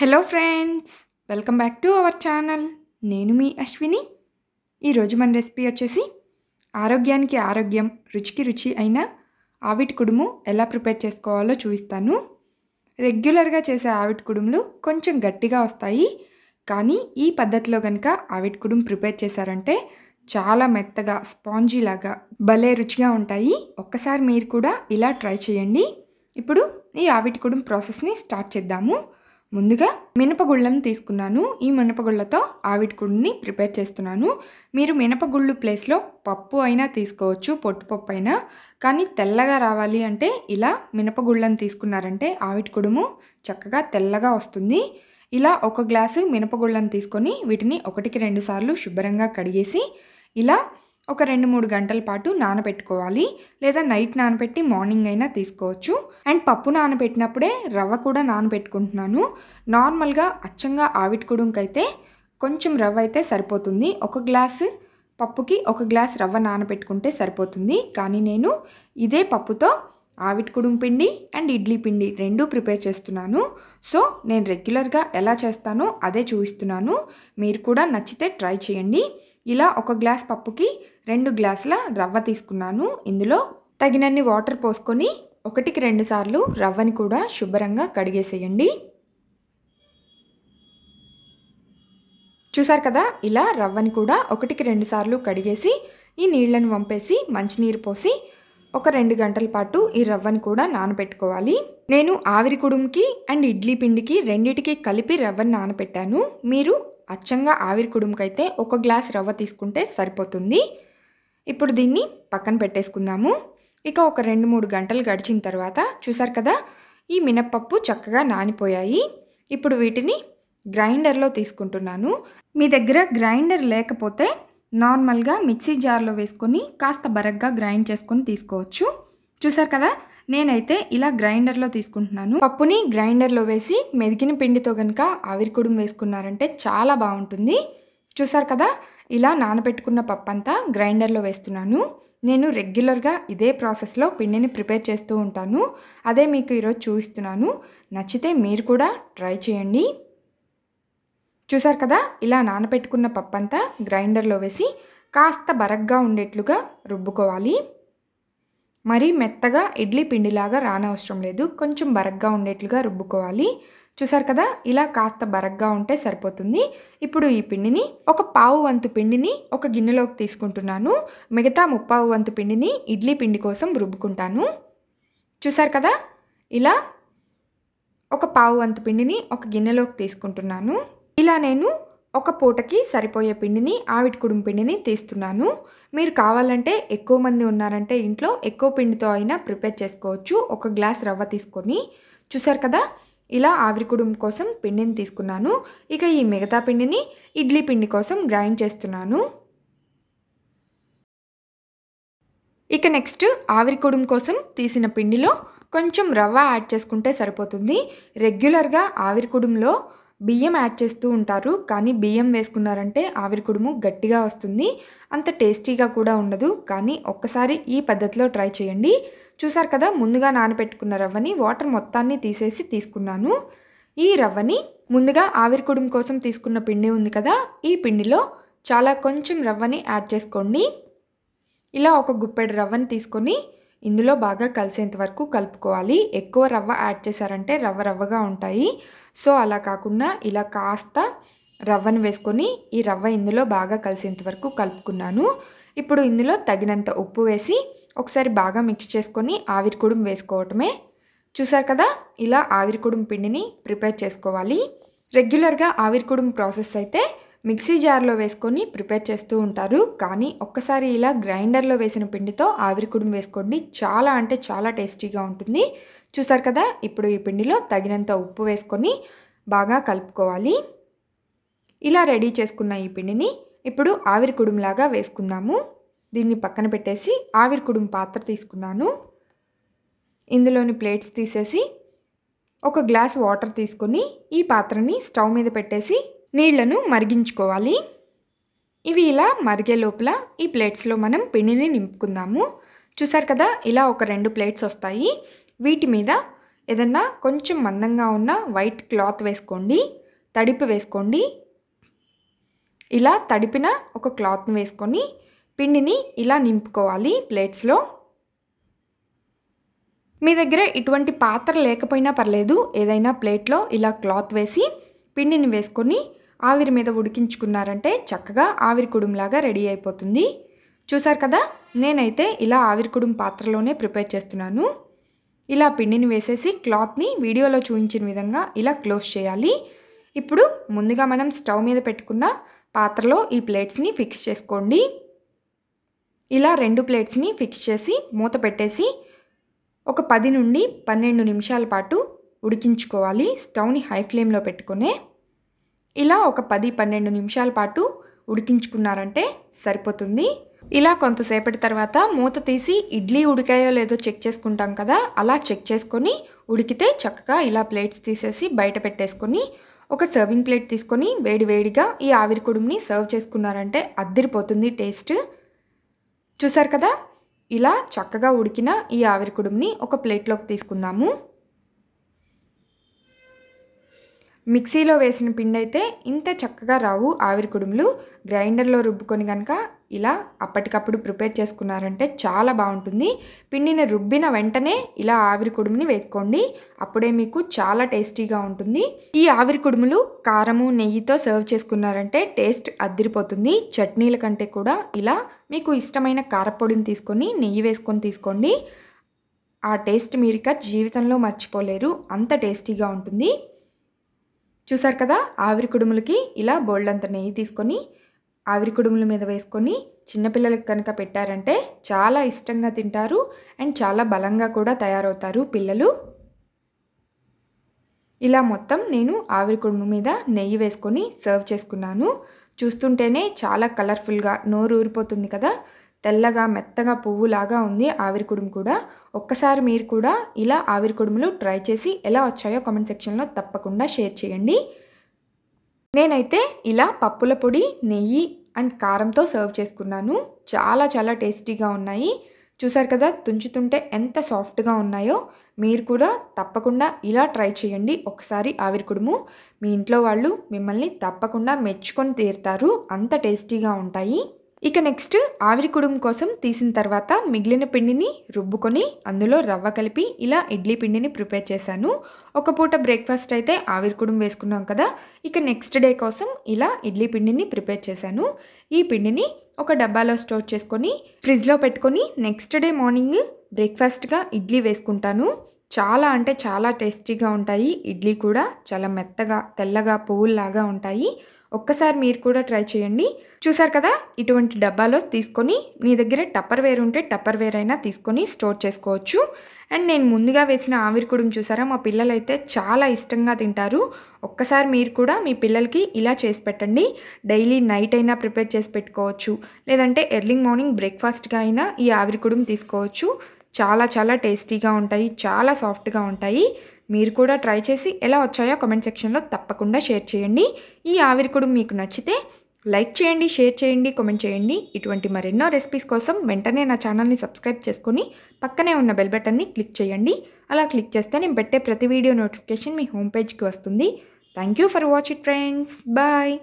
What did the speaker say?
hello friends welcome back to our channel నేను మీ అశ్విని ఈరోజు మన రెసిపీ వచ్చేసి ఆరోగ్యానికి ఆరోగ్యం రుచికి రుచి అయిన ఆవిటి కుడుము ఎలా ప్రిపేర్ చేసుకోవాలో చూపిస్తాను రెగ్యులర్గా చేసే ఆవిటి కుడుములు కొంచెం గట్టిగా వస్తాయి కానీ ఈ పద్ధతిలో కనుక ఆవిటి కుడుము ప్రిపేర్ చేశారంటే చాలా మెత్తగా స్పాంజీ లాగా భలే రుచిగా ఉంటాయి ఒక్కసారి మీరు కూడా ఇలా ట్రై చేయండి ఇప్పుడు ఈ ఆవిటి కుడుం ప్రాసెస్ని స్టార్ట్ చేద్దాము ముందుగా మినపగుళ్ళను తీసుకున్నాను ఈ మినపగుళ్ళతో ఆవిడిగుడిని ప్రిపేర్ చేస్తున్నాను మీరు మినపగుళ్ళు ప్లేస్లో పప్పు అయినా తీసుకోవచ్చు పొట్టుపప్పు అయినా కానీ తెల్లగా రావాలి అంటే ఇలా మినపగుళ్ళను తీసుకున్నారంటే ఆవిడికుడుము చక్కగా తెల్లగా వస్తుంది ఇలా ఒక గ్లాసు మినపగుళ్ళను తీసుకొని వీటిని ఒకటికి రెండు సార్లు శుభ్రంగా కడిగేసి ఇలా ఒక రెండు మూడు గంటల పాటు నానబెట్టుకోవాలి లేదా నైట్ నానబెట్టి మార్నింగ్ అయినా తీసుకోవచ్చు అండ్ పప్పు నానబెట్టినప్పుడే రవ్వ కూడా నానబెట్టుకుంటున్నాను నార్మల్గా అచ్చంగా ఆవిటికుడుకైతే కొంచెం రవ్వ అయితే సరిపోతుంది ఒక గ్లాసు పప్పుకి ఒక గ్లాస్ రవ్వ నానబెట్టుకుంటే సరిపోతుంది కానీ నేను ఇదే పప్పుతో ఆవిటికుడుం పిండి అండ్ ఇడ్లీ పిండి రెండు ప్రిపేర్ చేస్తున్నాను సో నేను రెగ్యులర్గా ఎలా చేస్తానో అదే చూపిస్తున్నాను మీరు కూడా నచ్చితే ట్రై చేయండి ఇలా ఒక గ్లాస్ పప్పుకి రెండు గ్లాసుల రవ్వ తీసుకున్నాను ఇందులో తగినన్ని వాటర్ పోసుకొని ఒకటికి రెండు సార్లు రవ్వని కూడా శుభ్రంగా కడిగేసేయండి చూసారు కదా ఇలా రవ్వని కూడా ఒకటికి రెండు సార్లు కడిగేసి ఈ నీళ్లను వంపేసి మంచినీరు పోసి ఒక రెండు గంటల పాటు ఈ రవ్వని కూడా నానబెట్టుకోవాలి నేను ఆవిరి కుడుముకి అండ్ ఇడ్లీ పిండికి రెండిటికి కలిపి రవ్వని నానబెట్టాను మీరు అచ్చంగా ఆవిరి కుడుముకైతే ఒక గ్లాస్ రవ్వ తీసుకుంటే సరిపోతుంది ఇప్పుడు దీన్ని పక్కన పెట్టేసుకుందాము ఇక ఒక రెండు మూడు గంటలు గడిచిన తర్వాత చూసారు కదా ఈ మినప్పప్పు చక్కగా నానిపోయాయి ఇప్పుడు వీటిని గ్రైండర్లో తీసుకుంటున్నాను మీ దగ్గర గ్రైండర్ లేకపోతే నార్మల్గా మిక్సీ జార్లో వేసుకొని కాస్త బరగ్గా గ్రైండ్ చేసుకొని తీసుకోవచ్చు చూసారు కదా నేనైతే ఇలా గ్రైండర్లో తీసుకుంటున్నాను పప్పుని గ్రైండర్లో వేసి మెదిగిన పిండితో కనుక ఆవిరికుడుం వేసుకున్నారంటే చాలా బాగుంటుంది చూసారు కదా ఇలా నానబెట్టుకున్న పప్పు అంతా గ్రైండర్లో వేస్తున్నాను నేను రెగ్యులర్గా ఇదే ప్రాసెస్లో పిండిని ప్రిపేర్ చేస్తూ ఉంటాను అదే మీకు ఈరోజు చూపిస్తున్నాను నచ్చితే మీరు కూడా ట్రై చేయండి చూసారు కదా ఇలా నానబెట్టుకున్న పప్పంతా గ్రైండర్లో వేసి కాస్త బరగ్గా ఉండేట్లుగా రుబ్బుకోవాలి మరీ మెత్తగా ఇడ్లీ పిండిలాగా రానవసరం లేదు కొంచెం బరగ్గా ఉండేట్లుగా రుబ్బుకోవాలి చూసారు కదా ఇలా కాస్త బరగ్గా ఉంటే సరిపోతుంది ఇప్పుడు ఈ పిండిని ఒక పావు వంతు పిండిని ఒక గిన్నెలోకి తీసుకుంటున్నాను మిగతా ముప్పావు వంతు పిండిని ఇడ్లీ పిండి కోసం రుబ్బుకుంటాను చూసారు కదా ఇలా ఒక పావు వంతు పిండిని ఒక గిన్నెలోకి తీసుకుంటున్నాను ఇలా నేను ఒక పూటకి సరిపోయే పిండిని ఆవిటి కుడుం పిండిని తీస్తున్నాను మీరు కావాలంటే ఎక్కువ మంది ఉన్నారంటే ఇంట్లో ఎక్కువ పిండితో అయినా ప్రిపేర్ చేసుకోవచ్చు ఒక గ్లాస్ రవ్వ తీసుకొని చూసారు కదా ఇలా ఆవిరి కుడుం కోసం పిండిని తీసుకున్నాను ఇక ఈ మిగతా పిండిని ఇడ్లీ పిండి కోసం గ్రైండ్ చేస్తున్నాను ఇక నెక్స్ట్ ఆవిరి కుడుం కోసం తీసిన పిండిలో కొంచెం రవ్వ యాడ్ చేసుకుంటే సరిపోతుంది రెగ్యులర్గా ఆవిరి కుడుంలో బియ్యం యాడ్ చేస్తూ ఉంటారు కానీ బియ్యం వేసుకున్నారంటే ఆవిరి కుడుము గట్టిగా వస్తుంది అంత టేస్టీగా కూడా ఉండదు కానీ ఒక్కసారి ఈ పద్ధతిలో ట్రై చేయండి చూసారు కదా ముందుగా నానబెట్టుకున్న రవ్వని వాటర్ మొత్తాన్ని తీసేసి తీసుకున్నాను ఈ రవ్వని ముందుగా ఆవిరికుడుం కోసం తీసుకున్న పిండి ఉంది కదా ఈ పిండిలో చాలా కొంచెం రవ్వని యాడ్ చేసుకోండి ఇలా ఒక గుప్పెడు రవ్వని తీసుకొని ఇందులో బాగా కలిసేంత వరకు కలుపుకోవాలి ఎక్కువ రవ్వ యాడ్ చేశారంటే రవ్వ రవ్వగా ఉంటాయి సో అలా కాకుండా ఇలా కాస్త రవ్వను వేసుకొని ఈ రవ్వ ఇందులో బాగా కలిసేంత వరకు కలుపుకున్నాను ఇప్పుడు ఇందులో తగినంత ఉప్పు వేసి ఒకసారి బాగా మిక్స్ చేసుకొని ఆవిరి కుడుం వేసుకోవటమే చూసారు కదా ఇలా ఆవిరి కుడుం పిండిని ప్రిపేర్ చేసుకోవాలి రెగ్యులర్గా ఆవిరి కుడుం ప్రాసెస్ అయితే మిక్సీ జార్లో వేసుకొని ప్రిపేర్ చేస్తూ ఉంటారు కానీ ఒక్కసారి ఇలా గ్రైండర్లో వేసిన పిండితో ఆవిరి కుడుం వేసుకోండి చాలా అంటే చాలా టేస్టీగా ఉంటుంది చూసారు కదా ఇప్పుడు ఈ పిండిలో తగినంత ఉప్పు వేసుకొని బాగా కలుపుకోవాలి ఇలా రెడీ చేసుకున్న ఈ పిండిని ఇప్పుడు ఆవిరి కుడుంలాగా వేసుకుందాము దీన్ని పక్కన పెట్టేసి ఆవిరి కుడుం పాత్ర తీసుకున్నాను ఇందులోని ప్లేట్స్ తీసేసి ఒక గ్లాస్ వాటర్ తీసుకొని ఈ పాత్రని స్టవ్ మీద పెట్టేసి నీళ్లను మరిగించుకోవాలి ఇవి ఇలా మరిగే లోపల ఈ ప్లేట్స్లో మనం పిండిని నింపుకుందాము చూసారు కదా ఇలా ఒక రెండు ప్లేట్స్ వస్తాయి వీటి మీద ఏదన్నా కొంచెం మందంగా ఉన్న వైట్ క్లాత్ వేసుకోండి తడిపి వేసుకోండి ఇలా తడిపిన ఒక క్లాత్ని వేసుకొని పిండిని ఇలా నింపుకోవాలి ప్లేట్స్లో మీ దగ్గర ఇటువంటి పాత్ర లేకపోయినా పర్లేదు ఏదైనా ప్లేట్లో ఇలా క్లాత్ వేసి పిండిని వేసుకొని ఆవిరి మీద ఉడికించుకున్నారంటే చక్కగా ఆవిరి కుడుంలాగా రెడీ అయిపోతుంది చూసారు కదా నేనైతే ఇలా ఆవిరి కుడుం పాత్రలోనే ప్రిపేర్ చేస్తున్నాను ఇలా పిండిని వేసేసి క్లాత్ని వీడియోలో చూపించిన విధంగా ఇలా క్లోజ్ చేయాలి ఇప్పుడు ముందుగా మనం స్టవ్ మీద పెట్టుకున్న పాత్రలో ఈ ప్లేట్స్ని ఫిక్స్ చేసుకోండి ఇలా రెండు ప్లేట్స్ని ఫిక్స్ చేసి మూత పెట్టేసి ఒక పది నుండి పన్నెండు నిమిషాల పాటు ఉడికించుకోవాలి స్టవ్ని హై ఫ్లేమ్లో పెట్టుకునే ఇలా ఒక పది పన్నెండు నిమిషాల పాటు ఉడికించుకున్నారంటే సరిపోతుంది ఇలా కొంతసేపటి తర్వాత మూత తీసి ఇడ్లీ ఉడికాయో లేదో చెక్ చేసుకుంటాం కదా అలా చెక్ చేసుకొని ఉడికితే చక్కగా ఇలా ప్లేట్స్ తీసేసి బయట పెట్టేసుకొని ఒక సర్వింగ్ ప్లేట్ తీసుకొని వేడివేడిగా ఈ ఆవిరి కుడుముని సర్వ్ చేసుకున్నారంటే అద్దరిపోతుంది టేస్ట్ చూసారు కదా ఇలా చక్కగా ఉడికిన ఈ ఆవిరి కుడుముని ఒక ప్లేట్లోకి తీసుకుందాము మిక్సీలో వేసిన పిండి అయితే ఇంత చక్కగా రావు ఆవిరి కుడుములు గ్రైండర్లో రుబ్బుకొని కనుక ఇలా అప్పటికప్పుడు ప్రిపేర్ చేసుకున్నారంటే చాలా బాగుంటుంది పిండిని రుబ్బిన వెంటనే ఇలా ఆవిరి కుడుముని వేసుకోండి అప్పుడే మీకు చాలా టేస్టీగా ఉంటుంది ఈ ఆవిరి కుడుములు కారము నెయ్యితో సర్వ్ చేసుకున్నారంటే టేస్ట్ అద్దరిపోతుంది చట్నీల కంటే కూడా ఇలా మీకు ఇష్టమైన కారపొడిని తీసుకొని నెయ్యి వేసుకొని తీసుకోండి ఆ టేస్ట్ మీరిక జీవితంలో మర్చిపోలేరు అంత టేస్టీగా ఉంటుంది చూసారు కదా ఆవిరి కుడుములకి ఇలా బోల్డంత నెయ్యి తీసుకొని ఆవిరి కుడుముల మీద వేసుకొని చిన్నపిల్లలకు కనుక పెట్టారంటే చాలా ఇష్టంగా తింటారు అండ్ చాలా బలంగా కూడా తయారవుతారు పిల్లలు ఇలా మొత్తం నేను ఆవిరి కుడుము మీద నెయ్యి వేసుకొని సర్వ్ చేసుకున్నాను చూస్తుంటేనే చాలా కలర్ఫుల్గా నోరు ఊరిపోతుంది కదా తెల్లగా మెత్తగా పువ్వులాగా ఉంది ఆవిరి కుడుము కూడా ఒక్కసారి మీరు కూడా ఇలా ఆవిరి కుడుములు ట్రై చేసి ఎలా వచ్చాయో కామెంట్ సెక్షన్లో తప్పకుండా షేర్ చేయండి నేనైతే ఇలా పప్పుల పొడి నెయ్యి అండ్ కారంతో సర్వ్ చేసుకున్నాను చాలా చాలా టేస్టీగా ఉన్నాయి చూసారు కదా తుంచుతుంటే ఎంత సాఫ్ట్గా ఉన్నాయో మీరు కూడా తప్పకుండా ఇలా ట్రై చేయండి ఒకసారి ఆవిరికుడుము మీ ఇంట్లో వాళ్ళు మిమ్మల్ని తప్పకుండా మెచ్చుకొని తీరుతారు అంత టేస్టీగా ఉంటాయి ఇక నెక్స్ట్ ఆవిరి కుడుం కోసం తీసిన తర్వాత మిగిలిన పిండిని రుబ్బుకొని అందులో రవ్వ కలిపి ఇలా ఇడ్లీ పిండిని ప్రిపేర్ చేశాను ఒక పూట బ్రేక్ఫాస్ట్ అయితే ఆవిరి కుడుం వేసుకున్నాం కదా ఇక నెక్స్ట్ డే కోసం ఇలా ఇడ్లీ పిండిని ప్రిపేర్ చేశాను ఈ పిండిని ఒక డబ్బాలో స్టోర్ చేసుకొని ఫ్రిడ్జ్లో పెట్టుకొని నెక్స్ట్ డే మార్నింగ్ బ్రేక్ఫాస్ట్గా ఇడ్లీ వేసుకుంటాను చాలా అంటే చాలా టేస్టీగా ఉంటాయి ఇడ్లీ కూడా చాలా మెత్తగా తెల్లగా పువ్వుల్లాగా ఉంటాయి ఒక్కసారి మీరు కూడా ట్రై చేయండి చూసారు కదా ఇటువంటి డబ్బాలో తీసుకొని మీ దగ్గర టప్పర్ వేర్ ఉంటే టప్పర్ వేర్ అయినా తీసుకొని స్టోర్ చేసుకోవచ్చు అండ్ నేను ముందుగా వేసిన ఆవిరికుడుం చూసారా మా పిల్లలైతే చాలా ఇష్టంగా తింటారు ఒక్కసారి మీరు కూడా మీ పిల్లలకి ఇలా చేసి పెట్టండి డైలీ నైట్ అయినా ప్రిపేర్ చేసి పెట్టుకోవచ్చు లేదంటే ఎర్లీ మార్నింగ్ బ్రేక్ఫాస్ట్గా అయినా ఈ ఆవిరికుడుం తీసుకోవచ్చు చాలా చాలా టేస్టీగా ఉంటాయి చాలా సాఫ్ట్గా ఉంటాయి మీరు కూడా ట్రై చేసి ఎలా వచ్చాయో కమెంట్ సెక్షన్లో తప్పకుండా షేర్ చేయండి ఈ ఆవిరి కూడా మీకు నచ్చితే లైక్ చేయండి షేర్ చేయండి కామెంట్ చేయండి ఇటువంటి మరెన్నో రెసిపీస్ కోసం వెంటనే నా ఛానల్ని సబ్స్క్రైబ్ చేసుకుని పక్కనే ఉన్న బెల్ బటన్ని క్లిక్ చేయండి అలా క్లిక్ చేస్తే నేను పెట్టే ప్రతి వీడియో నోటిఫికేషన్ మీ హోమ్ పేజ్కి వస్తుంది thank you for watch it friends bye